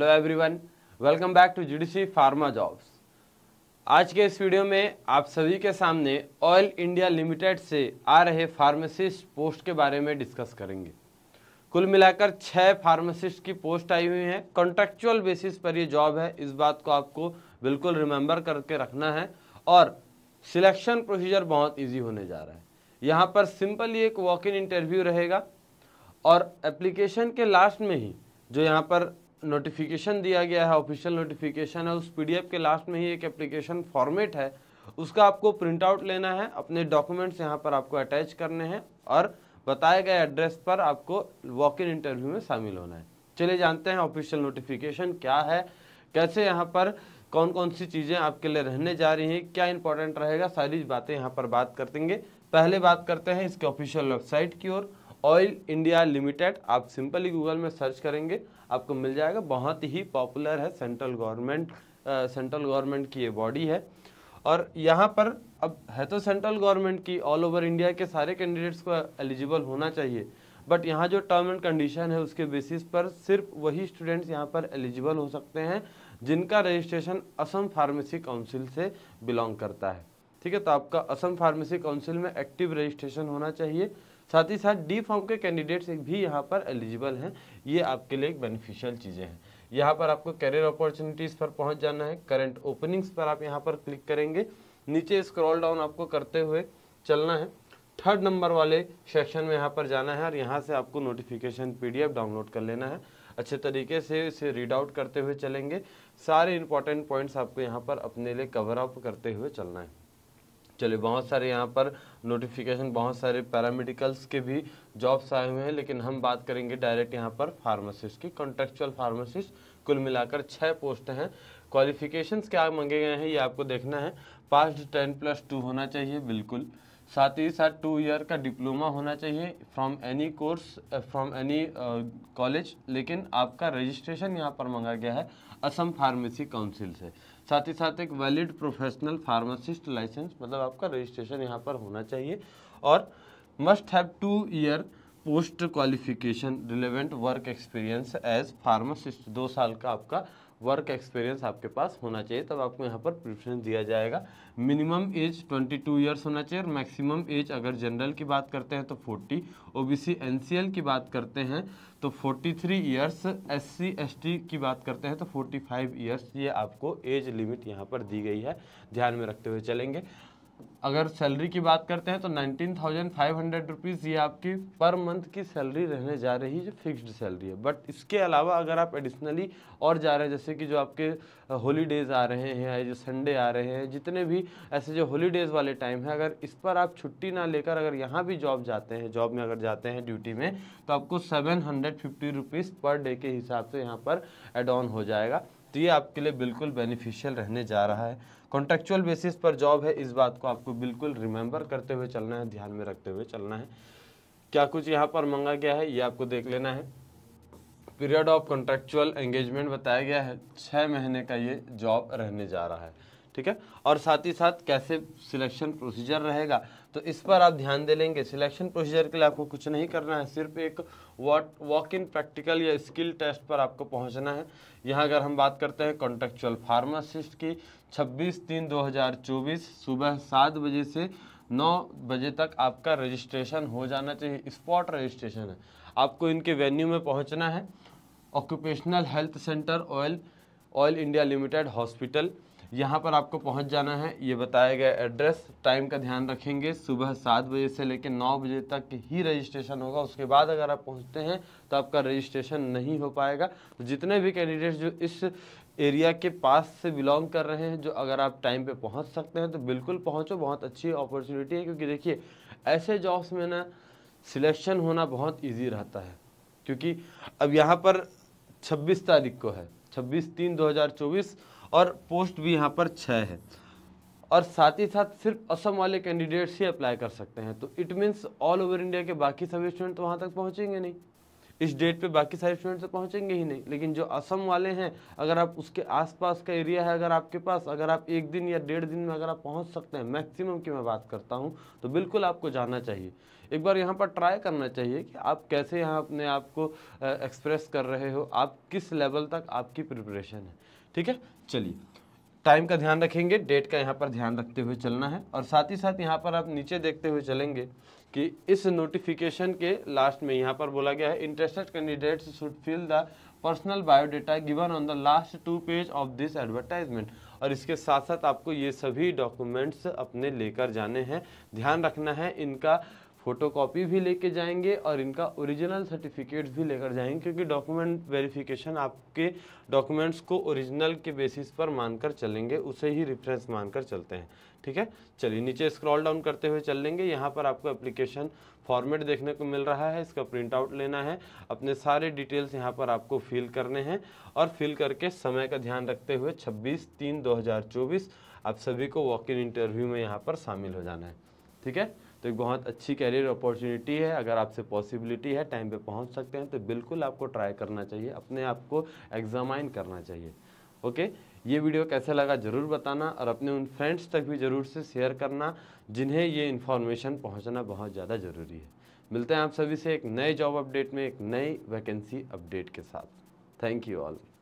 hello everyone welcome back to जुडिशी pharma jobs आज के इस वीडियो में आप सभी के सामने ऑयल इंडिया लिमिटेड से आ रहे फार्मासिस्ट पोस्ट के बारे में डिस्कस करेंगे कुल मिलाकर छः फार्मासिस्ट की पोस्ट आई हुई है कॉन्ट्रेक्चुअल बेसिस पर ये जॉब है इस बात को आपको बिल्कुल रिमेंबर करके रखना है और सिलेक्शन प्रोसीजर बहुत ईजी होने जा रहा है यहाँ पर सिंपल एक वॉक इन इंटरव्यू रहेगा और एप्लीकेशन के लास्ट में ही जो यहाँ पर नोटिफिकेशन दिया गया है ऑफिशियल नोटिफिकेशन है उस पीडीएफ के लास्ट में ही एक एप्लीकेशन फॉर्मेट है उसका आपको प्रिंट आउट लेना है अपने डॉक्यूमेंट्स यहाँ पर आपको अटैच करने हैं और बताए गए एड्रेस पर आपको वॉक इन इंटरव्यू में शामिल होना है चलिए जानते हैं ऑफिशियल नोटिफिकेशन क्या है कैसे यहाँ पर कौन कौन सी चीज़ें आपके लिए रहने जा रही हैं क्या इंपॉर्टेंट रहेगा सारी बातें यहाँ पर बात कर देंगे पहले बात करते हैं इसके ऑफिशियल वेबसाइट की ओर ऑयल इंडिया लिमिटेड आप सिंपली गूगल में सर्च करेंगे आपको मिल जाएगा बहुत ही पॉपुलर है सेंट्रल गवर्नमेंट सेंट्रल गवर्नमेंट की ये बॉडी है और यहाँ पर अब है तो सेंट्रल गवर्नमेंट की ऑल ओवर इंडिया के सारे कैंडिडेट्स को एलिजिबल होना चाहिए बट यहाँ जो टर्म एंड कंडीशन है उसके बेसिस पर सिर्फ वही स्टूडेंट्स यहाँ पर एलिजिबल हो सकते हैं जिनका रजिस्ट्रेशन असम फार्मेसी काउंसिल से बिलोंग करता है ठीक है तो आपका असम फार्मेसी काउंसिल में एक्टिव रजिस्ट्रेशन होना चाहिए साथ ही साथ डी फॉर्म के कैंडिडेट्स भी यहाँ पर एलिजिबल हैं ये आपके लिए एक बेनिफिशियल चीज़ें हैं यहाँ पर आपको करियर अपॉर्चुनिटीज़ पर पहुँच जाना है करंट ओपनिंग्स पर आप यहाँ पर क्लिक करेंगे नीचे स्क्रॉल डाउन आपको करते हुए चलना है थर्ड नंबर वाले सेक्शन में यहाँ पर जाना है और यहाँ से आपको नोटिफिकेशन पी डाउनलोड कर लेना है अच्छे तरीके से इसे रीड आउट करते हुए चलेंगे सारे इंपॉर्टेंट पॉइंट्स आपको यहाँ पर अपने लिए कवर अप करते हुए चलना है चलिए बहुत सारे यहाँ पर नोटिफिकेशन बहुत सारे पैरामेडिकल्स के भी जॉब्स आए हुए हैं लेकिन हम बात करेंगे डायरेक्ट यहाँ पर फार्मासिस्ट की कॉन्ट्रेक्चुअल फार्मासिस्ट कुल मिलाकर छः पोस्ट हैं क्वालिफिकेशंस क्या मांगे गए हैं ये आपको देखना है पास्ट टेन प्लस टू होना चाहिए बिल्कुल साथ ही साथ टू ईयर का डिप्लोमा होना चाहिए from any course from any college लेकिन आपका रजिस्ट्रेशन यहाँ पर मंगा गया है असम फार्मेसी काउंसिल से साथ ही साथ एक वैलिड प्रोफेशनल फार्मासिस्ट लाइसेंस मतलब आपका रजिस्ट्रेशन यहाँ पर होना चाहिए और must have two year post qualification relevant work experience as pharmacist दो साल का आपका वर्क एक्सपीरियंस आपके पास होना चाहिए तब आपको यहाँ पर प्रिफ्रेंस दिया जाएगा मिनिमम एज 22 इयर्स होना चाहिए और मैक्सिमम एज अगर जनरल की बात करते हैं तो 40 ओबीसी एनसीएल की बात करते हैं तो 43 इयर्स एस टी की बात करते हैं तो 45 इयर्स ये आपको एज लिमिट यहाँ पर दी गई है ध्यान में रखते हुए चलेंगे अगर सैलरी की बात करते हैं तो nineteen thousand five hundred rupees ये आपकी पर मंथ की सैलरी रहने जा रही है जो फिक्स्ड सैलरी है बट इसके अलावा अगर आप एडिशनली और जा रहे हैं जैसे कि जो आपके हॉलीडेज़ आ रहे हैं या जो संडे आ रहे हैं जितने भी ऐसे जो हॉलीडेज़ वाले टाइम हैं अगर इस पर आप छुट्टी ना लेकर अगर यहाँ भी जॉब जाते हैं जॉब में अगर जाते हैं ड्यूटी में तो आपको seven hundred fifty rupees per day के हिसाब से यहाँ पर एड ऑन हो जाएगा तो ये आपके लिए बिल्कुल बेनिफिशियल रहने जा रहा है कॉन्ट्रेक्चुअल बेसिस पर जॉब है इस बात को आपको बिल्कुल रिमेंबर करते हुए चलना है ध्यान में रखते हुए चलना है क्या कुछ यहाँ पर मंगा गया है ये आपको देख लेना है पीरियड ऑफ कॉन्ट्रेक्चुअल एंगेजमेंट बताया गया है छः महीने का ये जॉब रहने जा रहा है ठीक है और साथ ही साथ कैसे सिलेक्शन प्रोसीजर रहेगा तो इस पर आप ध्यान दे लेंगे सिलेक्शन प्रोसीजर के लिए आपको कुछ नहीं करना है सिर्फ एक वॉट वॉक इन प्रैक्टिकल या स्किल टेस्ट पर आपको पहुंचना है यहाँ अगर हम बात करते हैं कॉन्ट्रेक्चुअल फार्मासिस्ट की 26 तीन 2024 सुबह सात बजे से नौ बजे तक आपका रजिस्ट्रेशन हो जाना चाहिए स्पॉट रजिस्ट्रेशन है आपको इनके वेन्यू में पहुँचना है occupational health centre oil oil India limited hospital यहाँ पर आपको पहुँच जाना है ये बताया गया एड्रेस टाइम का ध्यान रखेंगे सुबह सात बजे से लेकर नौ बजे तक ही रजिस्ट्रेशन होगा उसके बाद अगर आप पहुँचते हैं तो आपका रजिस्ट्रेशन नहीं हो पाएगा जितने भी कैंडिडेट्स जो इस एरिया के पास से बिलोंग कर रहे हैं जो अगर आप टाइम पे पहुंच सकते हैं तो बिल्कुल पहुंचो बहुत अच्छी अपॉर्चुनिटी है क्योंकि देखिए ऐसे जॉब्स में ना सिलेक्शन होना बहुत इजी रहता है क्योंकि अब यहाँ पर 26 तारीख को है छब्बीस तीन चौबीस और पोस्ट भी यहाँ पर छः है और साथ ही साथ सिर्फ असम वाले कैंडिडेट्स ही अप्लाई कर सकते हैं तो it means all over India के बाकी सभी स्टूडेंट तो वहाँ तक पहुँचेंगे नहीं इस डेट पे बाकी सारे स्टूडेंट्स तो पहुंचेंगे ही नहीं लेकिन जो असम वाले हैं अगर आप उसके आसपास का एरिया है अगर आपके पास अगर आप एक दिन या डेढ़ दिन में अगर आप पहुंच सकते हैं मैक्सिमम की मैं बात करता हूं तो बिल्कुल आपको जाना चाहिए एक बार यहाँ पर ट्राई करना चाहिए कि आप कैसे यहाँ अपने आप को एक्सप्रेस कर रहे हो आप किस लेवल तक आपकी प्रिपरेशन है ठीक है चलिए टाइम का ध्यान रखेंगे डेट का यहाँ पर ध्यान रखते हुए चलना है और साथ ही साथ यहाँ पर आप नीचे देखते हुए चलेंगे कि इस नोटिफिकेशन के लास्ट में यहाँ पर बोला गया है interested candidates should fill the personal biodata given on the last two page of this advertisement और इसके साथ साथ आपको ये सभी डॉक्यूमेंट्स अपने लेकर जाने हैं ध्यान रखना है इनका फोटोकॉपी भी लेके जाएंगे और इनका ओरिजिनल सर्टिफिकेट्स भी लेकर जाएंगे क्योंकि डॉक्यूमेंट वेरिफिकेशन आपके डॉक्यूमेंट्स को ओरिजिनल के बेसिस पर मानकर चलेंगे उसे ही रेफरेंस मानकर चलते हैं ठीक है चलिए नीचे स्क्रॉल डाउन करते हुए चल लेंगे यहाँ पर आपको एप्लीकेशन फॉर्मेट देखने को मिल रहा है इसका प्रिंट आउट लेना है अपने सारे डिटेल्स यहाँ पर आपको फिल करने हैं और फिल करके समय का ध्यान रखते हुए छब्बीस तीन दो आप सभी को वॉक इन इंटरव्यू में यहाँ पर शामिल हो जाना है ठीक है तो एक बहुत अच्छी कैरियर अपॉर्चुनिटी है अगर आपसे पॉसिबिलिटी है टाइम पे पहुंच सकते हैं तो बिल्कुल आपको ट्राई करना चाहिए अपने आप को एग्जामाइन करना चाहिए ओके ये वीडियो कैसा लगा ज़रूर बताना और अपने उन फ्रेंड्स तक भी ज़रूर से शेयर करना जिन्हें ये इन्फॉर्मेशन पहुँचना बहुत ज़्यादा ज़रूरी है मिलते हैं आप सभी से एक नए जॉब अपडेट में एक नई वैकेंसी अपडेट के साथ थैंक यू ऑल